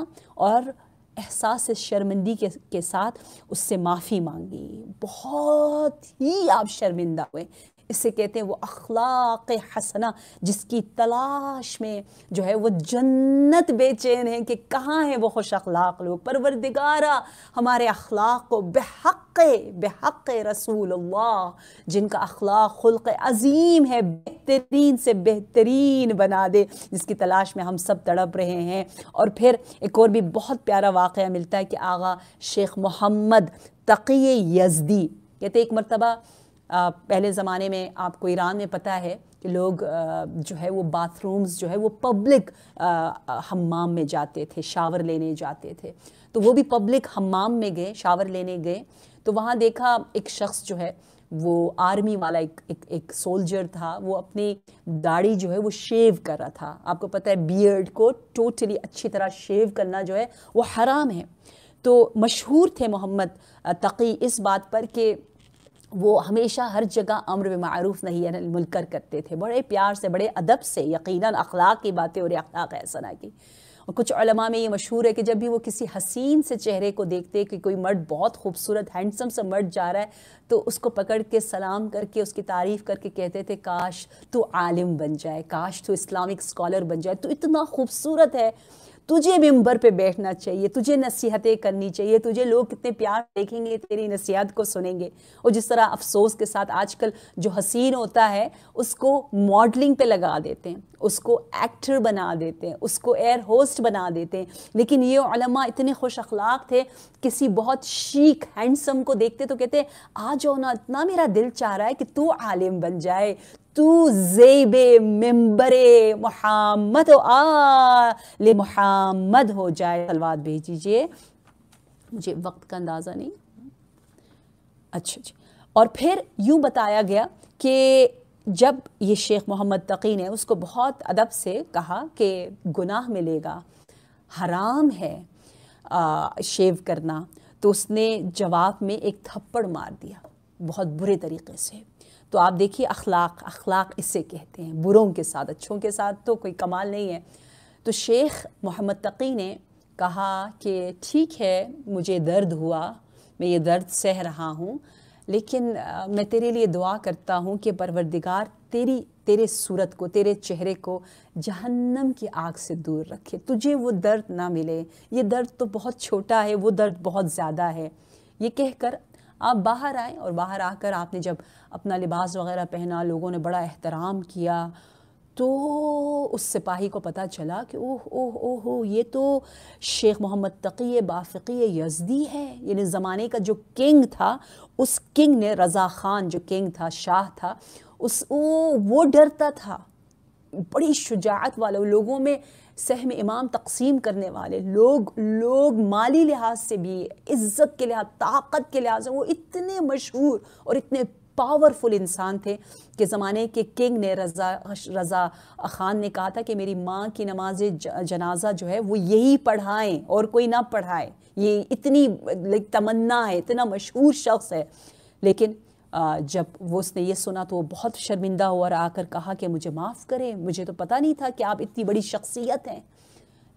Speaker 1: और एहसास शर्मिंदगी के, के साथ उससे माफ़ी मांगी बहुत ही आप शर्मिंदा हुए इसे कहते हैं वो अखलाक हसना जिसकी तलाश में जो है वो जन्नत बेचैन है कि कहाँ हैं वो खुश अखलाक लोग परवरदिगारा हमारे अखलाक को बेहक बेहक रसूल जिनका अखलाक खुल्क अजीम है बेहतरीन से बेहतरीन बना दे जिसकी तलाश में हम सब तड़प रहे हैं और फिर एक और भी बहुत प्यारा वाक़ मिलता है कि आगा शेख मोहम्मद तकी यजदी कहते एक मरतबा पहले ज़माने में आपको ईरान में पता है कि लोग जो है वो बाथरूम्स जो है वो पब्लिक हमाम में जाते थे शावर लेने जाते थे तो वो भी पब्लिक हमाम में गए शावर लेने गए तो वहाँ देखा एक शख्स जो है वो आर्मी वाला एक एक, एक सोल्जर था वो अपनी दाढ़ी जो है वो शेव कर रहा था आपको पता है बियर्ड को टोटली अच्छी तरह शेव करना जो है वो हराम है तो मशहूर थे मोहम्मद तकी इस बात पर कि वो हमेशा हर जगह अम्र में मरूफ़ नहीं मुनकर करते थे बड़े प्यार से बड़े अदब से यकीन अखलाक की बातें और अखलाक हसना की और कुछ अलमा में ये मशहूर है कि जब भी वो किसी हसीन से चेहरे को देखते कि कोई मर्द बहुत खूबसूरत हैंडसम सा मर्द जा रहा है तो उसको पकड़ के सलाम करके उसकी तारीफ़ करके कहते थे काश तो आलिम बन जाए काश तो इस्लामिक स्कॉलर बन जाए तो इतना खूबसूरत है तुझे मेम्बर पे बैठना चाहिए तुझे नसीहतें करनी चाहिए तुझे लोग कितने प्यार देखेंगे तेरी नसीहत को सुनेंगे और जिस तरह अफसोस के साथ आजकल जो हसीन होता है उसको मॉडलिंग पे लगा देते हैं उसको एक्टर बना देते हैं उसको एयर होस्ट बना देते हैं लेकिन ये ओलमा इतने खुश अखलाक थे किसी बहुत शीक हैंडसम को देखते तो कहते आ जाओ ना इतना मेरा दिल चाह रहा है कि तू आलिम बन जाए تو जेब मेम्बर मोहम्मद आल मोहम्मद हो जाए सलवाद भेज दीजिए मुझे वक्त का अंदाज़ा नहीं अच्छा जी और फिर यूं बताया गया कि जब ये शेख मोहम्मद तकी ने उसको बहुत अदब से कहा कि गुनाह मिलेगा हराम है आ, शेव करना तो उसने जवाब में एक थप्पड़ मार दिया बहुत बुरे तरीके से तो आप देखिए अखलाक अखलाक इसे कहते हैं बुरों के साथ अच्छों के साथ तो कोई कमाल नहीं है तो शेख मोहम्मद तकी ने कहा कि ठीक है मुझे दर्द हुआ मैं ये दर्द सह रहा हूँ लेकिन आ, मैं तेरे लिए दुआ करता हूँ कि परवरदिगार तेरी तेरे सूरत को तेरे चेहरे को जहन्नम की आग से दूर रखे तुझे वो दर्द ना मिले ये दर्द तो बहुत छोटा है वो दर्द बहुत ज़्यादा है ये कहकर आप बाहर आए और बाहर आकर आपने जब अपना लिबास वगैरह पहना लोगों ने बड़ा एहतराम किया तो उस सिपाही को पता चला कि ओह ओह ओह ये तो शेख मोहम्मद तकी बाफ़ी यजदी है यानी ज़माने का जो किंग था उस किंग ने रज़ा ख़ान जो किंग था शाह था उस ओ, वो डरता था बड़ी शुजात वाले लोगों में सहम इमाम तकसीम करने वाले लोग लोग माली लिहाज से भी इज़्ज़त के लिहाज ताकत के लिहाज से वो इतने मशहूर और इतने पावरफुल इंसान थे कि ज़माने के किंग ने रज़ा रज़ा ख़ान ने कहा था कि मेरी माँ की नमाज जनाजा जो है वो यही पढ़ाएं और कोई ना पढ़ाए ये इतनी लाइक तमन्ना है इतना मशहूर शख्स है लेकिन जब वो उसने ये सुना तो वो बहुत शर्मिंदा हुआ और आकर कहा कि मुझे माफ़ करें मुझे तो पता नहीं था कि आप इतनी बड़ी शख्सियत हैं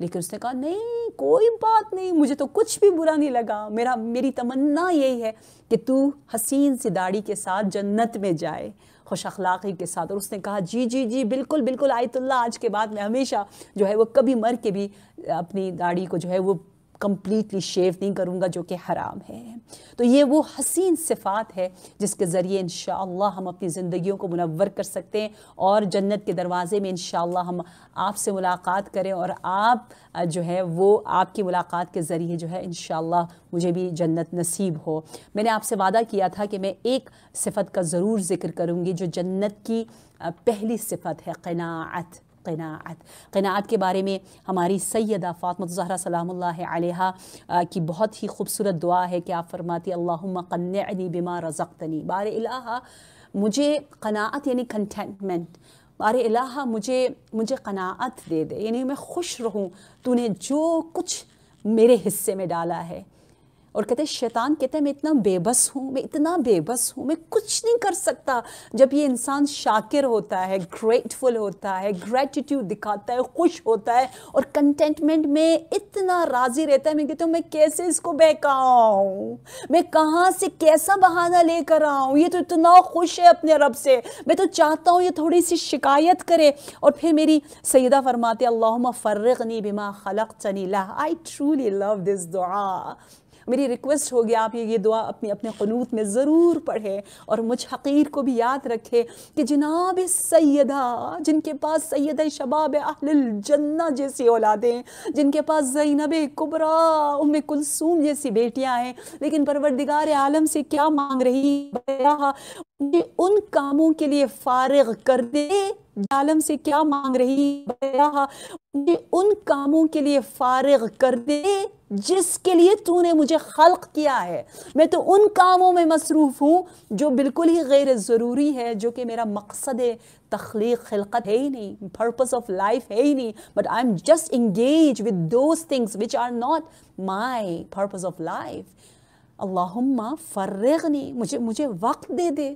Speaker 1: लेकिन उसने कहा नहीं कोई बात नहीं मुझे तो कुछ भी बुरा नहीं लगा मेरा मेरी तमन्ना यही है कि तू हसीन सी दाढ़ी के साथ जन्नत में जाए खुश अखलाक़ी के साथ और उसने कहा जी जी जी बिल्कुल बिल्कुल आयतुल्ला आज के बाद मैं हमेशा जो है वो कभी मर के भी अपनी दाढ़ी को जो है वो कम्प्लीटली शेव नहीं करूँगा जो कि हराम है तो ये वो हसीन सिफ़ात है जिसके ज़रिए इन हम अपनी ज़िंदगियों को मुनवर कर सकते हैं और जन्नत के दरवाज़े में इन हम आपसे मुलाकात करें और आप जो है वो आपकी मुलाकात के ज़रिए जो है इन मुझे भी जन्नत नसीब हो मैंने आपसे वादा किया था कि मैं एक सिफत का ज़रूर ज़िक्र करूँगी जो जन्नत की पहली सिफत है क़नात क़नात क़नात के बारे में हमारी सैदा फ़ातमत ज़हरा सलाम आलिहा की बहुत ही खूबसूरत दुआ है कि आप फरमाती अल्लाह कन्नी बिमा रज़क़नी बार अला मुझे क़नात यानी कंटेंटमेंट बार अला मुझे मुझे क़नात दे दे यानी मैं खुश रहूँ तूने जो कुछ मेरे हिस्से में डाला है और कहते शैतान कहते मैं इतना बेबस हूँ मैं इतना बेबस हूँ मैं कुछ नहीं कर सकता जब ये इंसान शाकिर होता है ग्रेटफुल होता है ग्रेटिट्यूड दिखाता है खुश होता है और कंटेंटमेंट में इतना राज़ी रहता है मैं कहती हूँ मैं कैसे इसको बहकाऊँ मैं कहाँ से कैसा बहाना लेकर आऊँ ये तो इतना खुश है अपने रब से मैं तो चाहता हूँ ये थोड़ी सी शिकायत करे और फिर मेरी सैदा फरमाते अल्लाह फ़र्रनी बिमा खलक चनी आई ट्रूली लव दिस दुआ मेरी रिक्वेस्ट होगी आप ये ये दुआ अपने अपने खनूत में ज़रूर पढ़ें और मुझ हकीर को भी याद रखें कि जनाब सैदा जिनके पास
Speaker 2: सैद शबाब जन्ना जैसी औलादें जिनके पास जैनब कुबरा उम कुलसूम जैसी बेटियाँ हैं लेकिन परवरदिगार आलम से क्या मांग रही
Speaker 1: ये उन कामों के लिए फारग कर दे जालम से क्या मांग रही ये उन कामों के लिए फारग कर दे जिसके लिए तूने मुझे खल्क किया है मैं तो उन कामों में मसरूफ़ हूँ जो बिल्कुल ही गैर ज़रूरी है जो कि मेरा मकसद तख्लीक खिलकत है ही नहीं पर्पस ऑफ लाइफ है ही नहीं but I am just engage with those things which are not my purpose of life अल्लाहुम्मा फ़र्रगनी मुझे मुझे वक्त दे दे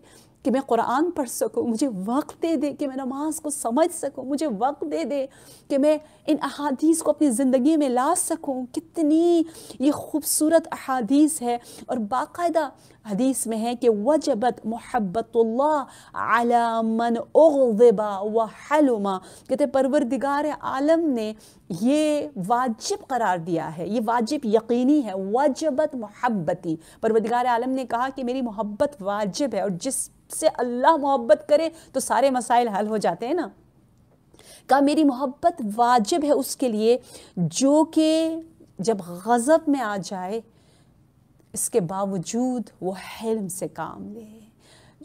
Speaker 1: कि मैं कुरान पढ़ सकूँ मुझे वक्त दे दे कि मैं नमाज को समझ सकूँ मुझे वक्त दे दे कि मैं इन अहादीस को अपनी ज़िंदगी में ला सकूँ कितनी ये खूबसूरत अहादीस है और बाकायदा हदीस में है कि वजबत आलामन ओबा व हलुमा कहते परवरदिगार आलम ने ये वाजिब करार दिया है ये वाजिब यकीनी है वजबत मोहब्बती परवरदिगार आलम ने कहा कि मेरी मोहब्बत वाजिब है और जिस से अल्लाह मोहब्बत करे तो सारे मसाइल हल हो जाते हैं ना का मेरी मोहब्बत वाजिब है उसके लिए जो कि जब गज़ब में आ जाए इसके बावजूद वो हिल्म से काम ले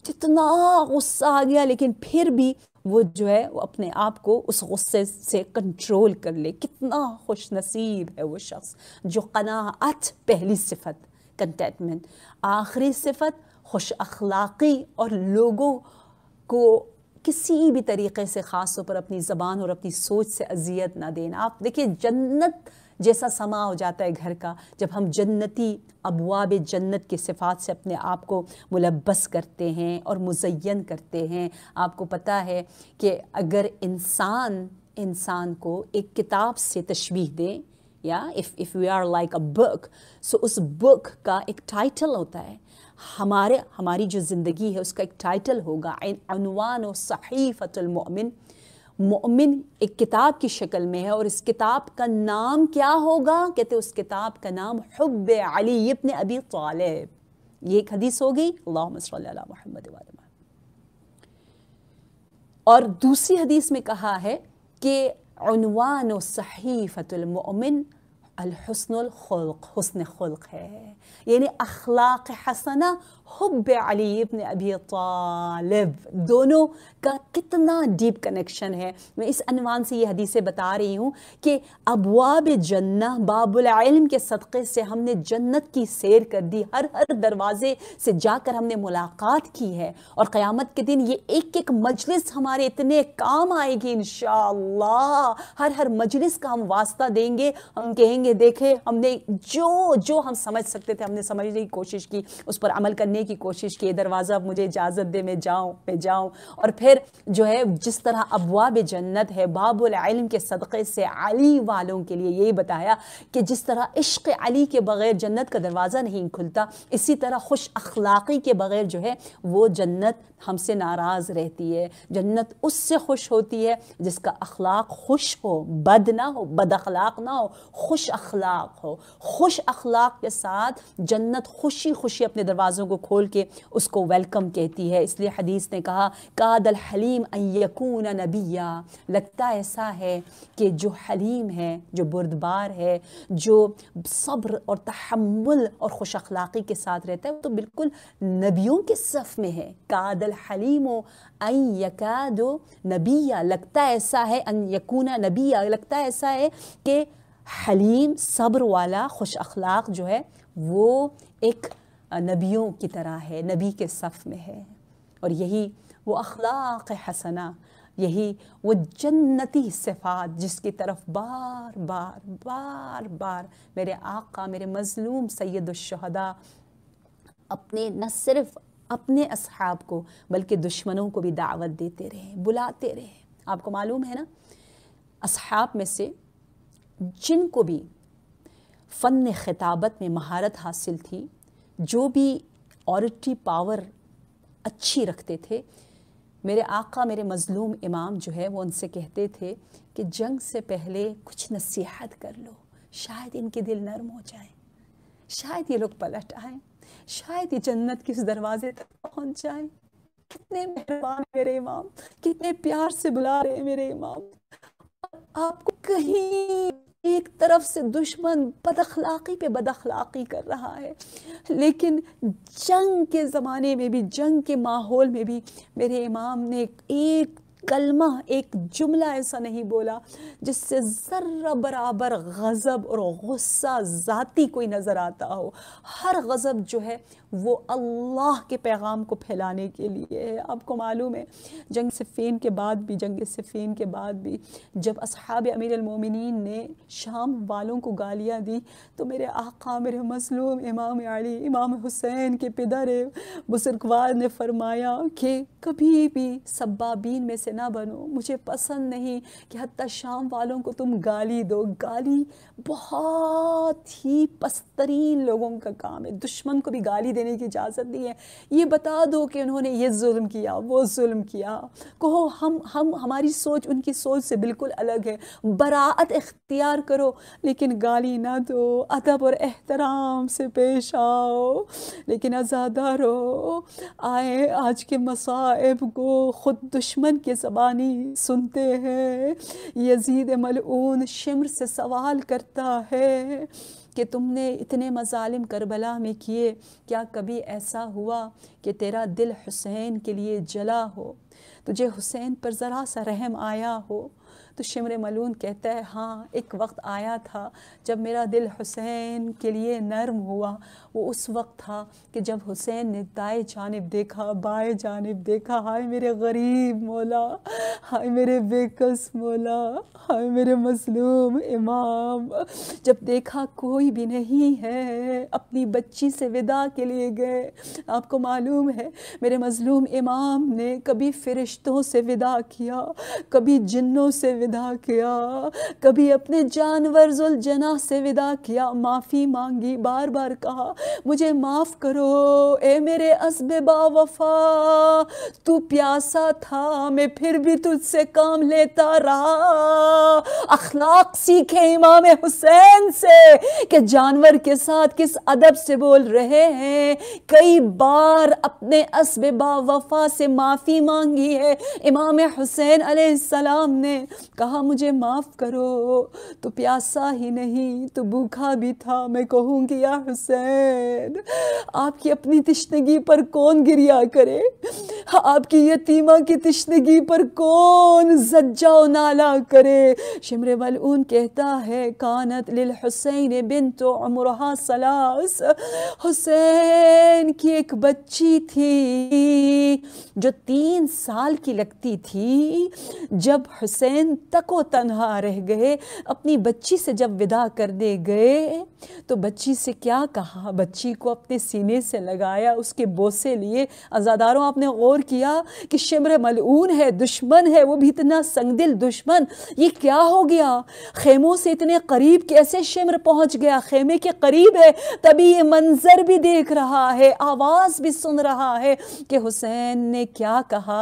Speaker 1: जितना गुस्सा आ गया लेकिन फिर भी वो जो है वो अपने आप को उस गुस्से से कंट्रोल कर ले कितना खुश नसीब है वो शख्स जो कनाअत पहली सिफत कंटेटमेंट आखिरी सिफत खुश अखलाक़ी और लोगों को किसी भी तरीके से ख़ास तौर पर अपनी ज़बान और अपनी सोच से अजियत ना देना आप देखिए जन्नत जैसा समा हो जाता है घर का जब हम जन्नती अबवाब जन्नत के सिफात से अपने आप को मुलबस करते हैं और मुजैन करते हैं आपको पता है कि अगर इंसान इंसान को एक किताब से तशबीह दें या if if we are like a book so उस बुक का एक टाइटल होता है हमारे हमारी जो ज़िंदगी है उसका एक टाइटल होगा अनवान सहीफ़तमिन मोमिन एक किताब की शक्ल में है और इस किताब का नाम क्या होगा कहते उस किताब का नाम हब अली इबन अबी तालब ये एक हदीस हो गई अल्लाह महमद और दूसरी हदीस में कहा है कि सही सहीफ़तमिन الحسن الخلق حسن خلق يعني أخلاق حسنة हुब अली इबन अबी तालिब दोनों का कितना डीप कनेक्शन है मैं इस अनवान से ये हदीसें बता रही हूँ कि अबवाब जन्ना आलम के सदक़े से हमने जन्नत की सैर कर दी हर हर दरवाज़े से जाकर हमने मुलाकात की है और क़यामत के दिन ये एक एक मजलिस हमारे इतने काम आएगी इन हर हर मजलिस का हम वास्ता देंगे हम कहेंगे देखे हमने जो जो हम समझ सकते थे हमने समझने की कोशिश की उस पर अमल करने बनने की कोशिश की दरवाज़ा अब मुझे इजाज़त दे मैं जाऊँ मैं जाऊँ और फिर जो है जिस तरह अबवाब जन्नत है बाबुलम के सदक़े से अली वालों के लिए यही बताया कि जिस तरह इश्क अली के बग़ैर जन्नत का दरवाज़ा नहीं खुलता इसी तरह खुश अखलाक़ी के बग़ैर जो है वो जन्नत हमसे नाराज़ रहती है जन्नत उससे खुश होती है जिसका अखलाक खुश हो बद ना हो बद अखलाक ना हो खुश अखलाक हो खुश अखलाक के साथ जन्नत खुशी खुशी अपने दरवाज़ों को खोल के उसको वेलकम कहती है इसलिए हदीस ने कहा कादल हलीम यकून नबिया लगता ऐसा है कि जो हलीम है जो बुरदबार है जो सब्र और तहमुल और खुश अखलाक़ी के साथ रहता है वो तो बिल्कुल नबियों के सफ़ में है कादल हलीमो अन यकादो नबिया लगता ऐसा है अन यकूना नबिया लगता ऐसा है कि हलीम सब्र वाला खुश अखलाक जो है वो एक नबियों की तरह है नबी के सफ़ में है और यही वो अखलाक हसना यही वो जन्नती सिफात जिसकी तरफ बार बार बार बार मेरे आका मेरे मज़लूम सैदुलशहदा अपने न सिर्फ़ अपने असहाब को बल्कि दुश्मनों को भी दावत देते रहे बुलाते रहे आपको मालूम है ना असहाब में से जिनको भी फ़न खिताबत में महारत हासिल थी जो भी औरटी पावर अच्छी रखते थे मेरे आका मेरे मज़लूम इमाम जो है वो उनसे कहते थे कि जंग से पहले कुछ नसीहत कर लो शायद इनके दिल नरम हो जाए
Speaker 2: शायद ये लोग पलट आएँ शायद ये जन्नत किस दरवाजे तक पहुंच जाए कितने मेहरबान मेरे इमाम कितने प्यार से बुला रहे मेरे इमाम आपको कहीं एक तरफ से दुश्मन बदखलाकी पे बदखलाकी कर रहा है लेकिन जंग के ज़माने में भी जंग के माहौल में भी मेरे इमाम ने एक कलमा एक जुमला ऐसा नहीं बोला जिससे ज़र्रा बराबर गज़ब और गुस्सा ज़ाती कोई नज़र आता हो हर गज़ब जो है वो अल्लाह के पैगाम को फैलाने के लिए है आपको मालूम है जंग सिफ़ीन के बाद भी जंग सिफ़ीन के बाद भी जब असहाब अमीरमिन ने शाम वालों को गालियाँ दी तो मेरे आका मेरे मसलूम इमाम अली इमाम हुसैन के पिदर बुजुर्गवार ने फरमाया कि कभी भी सब्बाबीन में से ना बनो मुझे पसंद नहीं कि हती शाम वालों को तुम गाली दो गाली बहुत ही पस्तरीन लोगों का काम है दुश्मन को भी गाली देने की इजाज़त दी है ये बता दो कि उन्होंने ये जुल्म किया वो जुल्म किया कहो हम हम हमारी सोच उनकी सोच से बिल्कुल अलग है बरात इख्तियार करो लेकिन गाली ना दो अदब और एहतराम से पेश आओ लेकिन आज़ादा रो आए आज के मसाइब को ख़ुद दुश्मन के जबानी सुनते हैं यजीद मलून शिमर से सवाल करता है कि तुमने इतने मजालिम करबला में किए क्या कभी ऐसा हुआ कि तेरा दिल हुसैन के लिए जला हो तुझे हुसैन पर ज़रा सा रहम आया हो तो शिमर मलून कहता है हाँ एक वक्त आया था जब मेरा दिल हुसैन के लिए नरम हुआ वो उस वक्त था कि जब हुसैन ने दाए जानब देखा बाएँ जानब देखा हाय मेरे गरीब मौला हाय मेरे बेकस मौला हाय मेरे मजलूम इमाम जब देखा कोई भी नहीं है अपनी बच्ची से विदा के लिए गए आपको मालूम है मेरे मजलूम इमाम ने कभी फ़रिश्तों से विदा किया कभी जिन्नों से विदा किया कभी अपने जानवर जना से विदा किया माफ़ी मांगी बार बार कहा मुझे माफ़ करो ए मेरे असब वफा तू प्यासा था मैं फिर भी तुझसे काम लेता रहा अखलाक सीखे इमाम हुसैन से कि जानवर के साथ किस अदब से बोल रहे हैं कई बार अपने असब वफा से माफ़ी मांगी है इमाम हुसैन सलाम ने कहा मुझे माफ़ करो तो प्यासा ही नहीं तो भूखा भी था मैं कहूँगी या हुसैन हुसैन आपकी अपनी तिश्नगी पर कौन गिरिया करे आपकी यतीमा की तिश्नगी पर कौन सज्जा नाला करे शमर मलून कहता है कानत लिल हुसैन बिन तो उमरहा सलास हुसैन की एक बच्ची थी जो तीन साल की लगती थी जब हुसैन तको तनहा रह गए अपनी बच्ची से जब विदा कर दे गए तो बच्ची से क्या कहा बच्ची को अपने सीने से लगाया उसके बोसे लिए अजादारों आपने गौर किया कि शिमर मलून है दुश्मन है वो भी इतना संगदिल दुश्मन ये क्या हो गया खेमों से इतने करीब कैसे शिमर पहुंच गया खेमे के करीब है तभी ये मंजर भी देख रहा है आवाज़ भी सुन रहा है कि हुसैन ने क्या कहा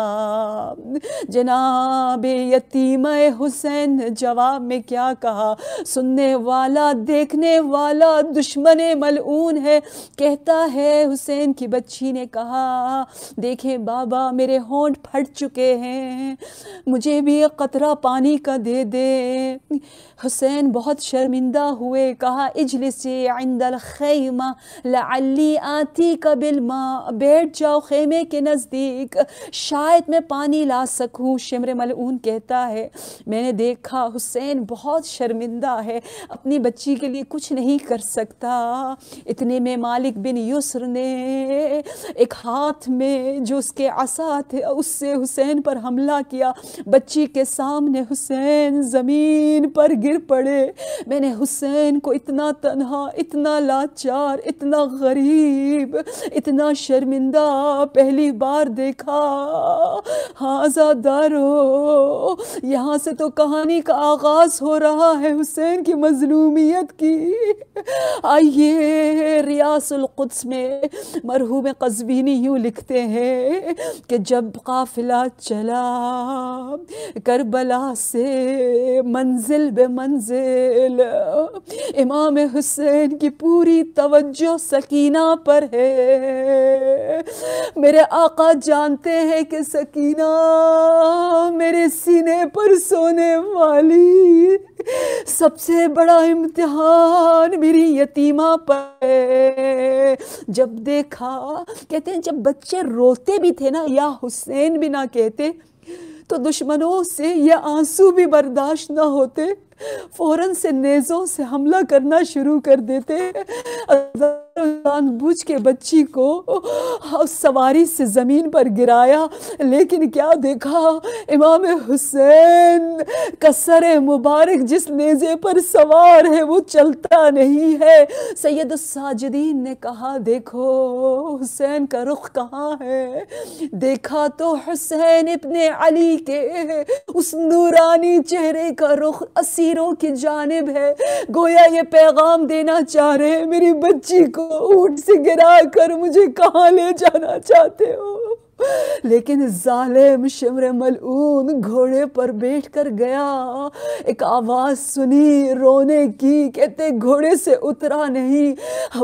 Speaker 2: जनाब यतीम हुसैन जवाब में क्या कहा सुनने वाला देखने वाला वाला दुश्मन मलऊन है कहता है हुसैन की बच्ची ने कहा देखें बाबा मेरे होंठ फट चुके हैं मुझे भी एक कतरा पानी का दे दे हुसैन बहुत शर्मिंदा हुए कहा इजलिस आइंदल खैमा लल्ली आती का बिलमा बैठ जाओ खेमे के नज़दीक शायद मैं पानी ला सकूँ शमर मलऊन कहता है मैंने देखा हुसैन बहुत शर्मिंदा है अपनी बच्ची के लिए कुछ नहीं कर सकता इतने में मालिक बिन युसर ने एक हाथ में जो उसके आसा थे उससे हुसैन पर हमला किया बच्ची के सामने हुसैन ज़मीन पर गिर पड़े मैंने हुसैन को इतना तनहा इतना लाचार इतना गरीब इतना शर्मिंदा पहली बार देखा हाँ आज़ादारो यहाँ से तो कहानी का आगाज़ हो रहा है हुसैन की मजलूमियत की आइए रियासुल कुद्स में मरहूम कस्बीनी यूँ लिखते हैं कि जब काफिला चला करबला से मंजिल बे मंजिल इमाम हुसैन की पूरी तवज्जो सकीना पर है मेरे आका जानते हैं कि सकीना मेरे सीने पर सोने वाली सबसे बड़ा इम्तिहान मेरी यतीमा पर जब देखा कहते हैं जब बच्चे रोते भी थे ना या हुसैन भी ना कहते तो दुश्मनों से ये आंसू भी बर्दाश्त ना होते फ़ौरन से नेज़ों से हमला करना शुरू कर देते जानबूझ के बच्ची को उस सवारी से ज़मीन पर गिराया लेकिन क्या देखा इमाम हुसैन कसर मुबारक जिस नेज़े पर सवार है वो चलता नहीं है सैयद साजिदीन ने कहा देखो हुसैन का रुख कहाँ है देखा तो हुसैन इतने अली के उस नूरानी चेहरे का रुख असी तफसीरों की जानब है गोया ये पैगाम देना चाह रहे हैं मेरी बच्ची को ऊट से गिरा कर मुझे कहाँ ले जाना चाहते हो लेकिन जालिम शिमर मलून घोड़े पर बैठ कर गया एक आवाज़ सुनी रोने की कहते घोड़े से उतरा नहीं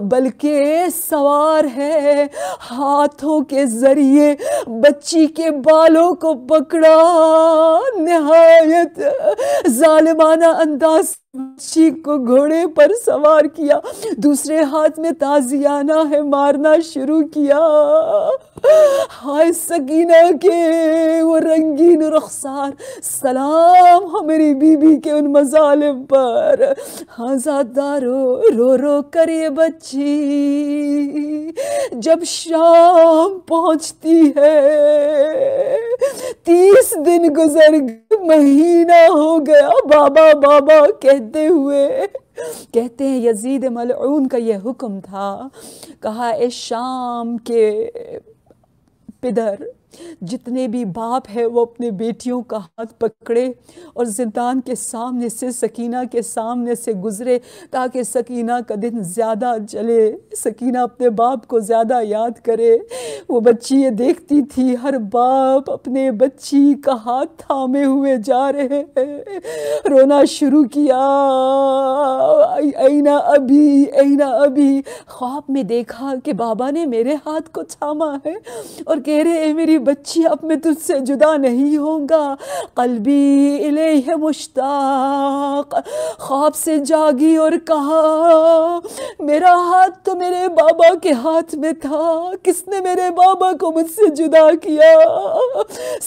Speaker 2: बल्कि सवार है हाथों के ज़रिए बच्ची के बालों को पकड़ा नहायत जालिमाना अंदाज बच्ची को घोड़े पर सवार किया दूसरे हाथ में ताजियाना है मारना शुरू किया हाय सकीना के वो रंगीन रखसार सलाम हो मेरी बीबी के उन मजालिम पर हाजादारो रो रो कर ये बच्ची जब शाम पहुंचती है तीस दिन गुजर महीना हो गया बाबा बाबा कह देते हुए कहते हैं यजीद मलून का यह हुक्म था कहा ए शाम के पिदर जितने भी बाप है वो अपने बेटियों का हाथ पकड़े और जिदान के सामने से सकीना के सामने से गुजरे ताकि सकीना का दिन ज़्यादा चले सकीना अपने बाप को ज़्यादा याद करे वो बच्ची ये देखती थी हर बाप अपने बच्ची का हाथ थामे हुए जा रहे हैं रोना शुरू किया ऐना अभी ऐना अभी ख्वाब में देखा कि बाबा ने मेरे हाथ को थामा है और कह रहे हैं मेरी मेरी बच्ची अब मैं तुझसे जुदा नहीं होगा कलबी इले है मुश्ताक ख्वाब से जागी और कहा मेरा हाथ तो मेरे बाबा के हाथ में था किसने मेरे बाबा को मुझसे जुदा किया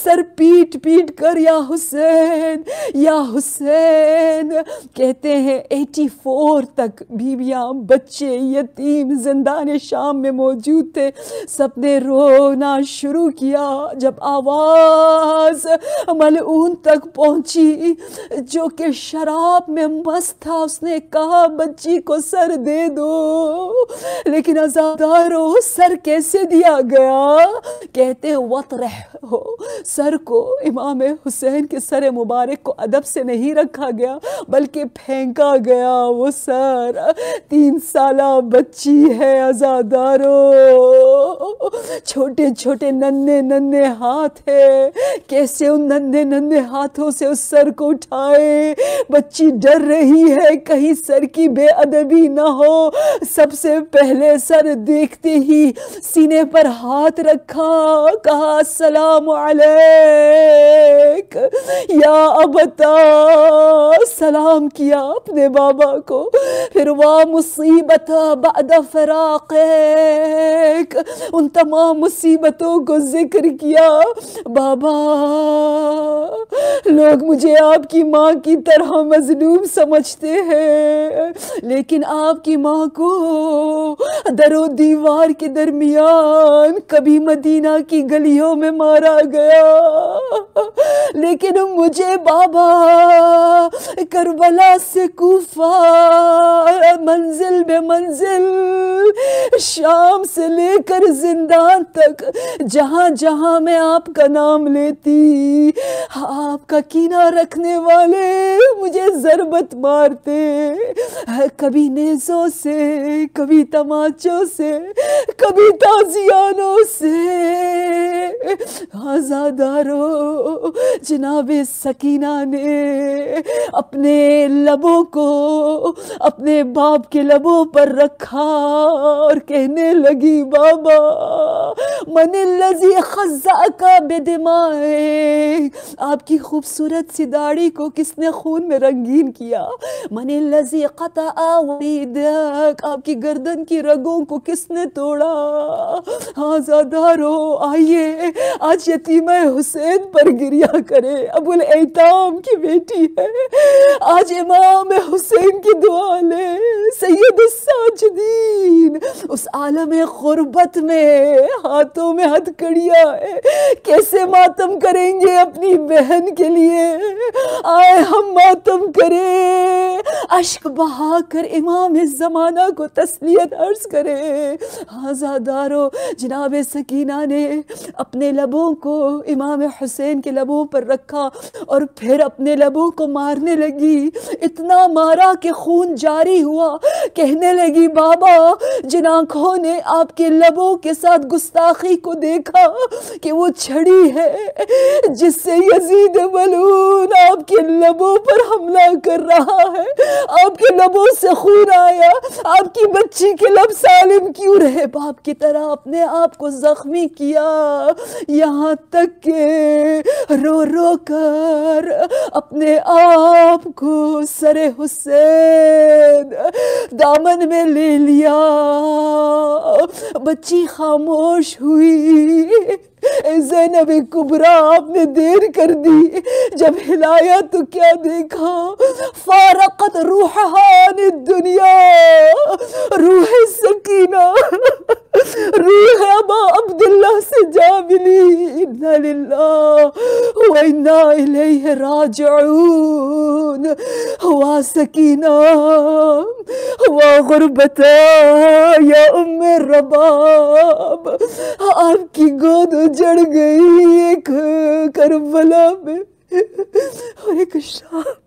Speaker 2: सर पीट पीट कर या हुसैन या हुसैन कहते हैं 84 तक बीबियाँ बच्चे यतीम ने शाम में मौजूद थे सबने रोना शुरू किया गया जब आवाज ऊन तक पहुंची जो कि शराब में मस्त था उसने कहा बच्ची को सर दे दो लेकिन आजादारो सर कैसे दिया गया कहते हैं वत रह हो सर को इमाम हुसैन के सर मुबारक को अदब से नहीं रखा गया बल्कि फेंका गया वो सर तीन साल बच्ची है आजादारो छोटे छोटे नन्हे नन्हे हाथ है कैसे उन नन्हे नन्हे हाथों से उस सर को उठाए बच्ची डर रही है कहीं सर की बेअदबी ना हो सबसे पहले सर देखते ही सीने पर हाथ रखा कहा सलाम अलैक या अबता सलाम किया अपने बाबा को फिर वाह मुसीबत बाद फराक उन तमाम मुसीबतों को जिक्र जिक्र किया बाबा लोग मुझे आपकी माँ की तरह मजलूम समझते हैं लेकिन आपकी माँ को दरो दीवार के दरमियान कभी मदीना की गलियों में मारा गया लेकिन मुझे बाबा करबला से कूफा मंजिल बे मंजिल शाम से लेकर जिंदा तक जहाँ जहाँ जहां मैं आपका नाम लेती आपका कीना रखने वाले मुझे जरबत मारते कभी नेजों से कभी तमाचों से कभी ताजियानों से आजादारो जनाब सकीना ने अपने लबों को अपने बाप के लबों पर रखा और कहने लगी बाबा मन लजी खा आपकी खूबसूरत सी दाढ़ी को किसने खून में रंगीन किया मने लजी कता आपकी गर्दन की रगों को किसने तोड़ा हाँ जादारो आइए आज यतीम हुसैन पर गिरिया करे अबुल एताम की बेटी है आज इमाम हुसैन की दुआ ले सैयद साजदीन उस आलम गुरबत में हाथों में हथकड़िया है कैसे मातम करेंगे अपनी बहन के लिए आए हम मातम करें अश्क बहा कर इमाम इस ज़माना को तस्लियत अर्ज करें आज़ादारो जनाब सकीना ने अपने लबों को इमाम हुसैन के लबों पर रखा और फिर अपने लबों को मारने लगी इतना मारा कि खून जारी हुआ कहने लगी बाबा जिन आँखों ने आपके लबों के साथ गुस्ताखी को देखा कि वो छड़ी है जिससे यजीद मलून आपके लबों पर हमला कर रहा है आपके लबों से खून आया आपकी बच्ची के लब सालिम क्यों रहे बाप की तरह आपने आप को जख्मी किया यहाँ तक के रो रो कर अपने आप को सरे हुसैन दामन में ले लिया बच्ची खामोश हुई जैनब कुबरा आपने देर कर दी जब हिलाया तो क्या देखा फारकत रूहान दुनिया रूह सकीना روح أبا عبد الله استجاب لي إنا لله وإنا إليه راجعون هو سكينه هو غربتا يا أم الرباب आपकी गोद उजड़ गई एक करबला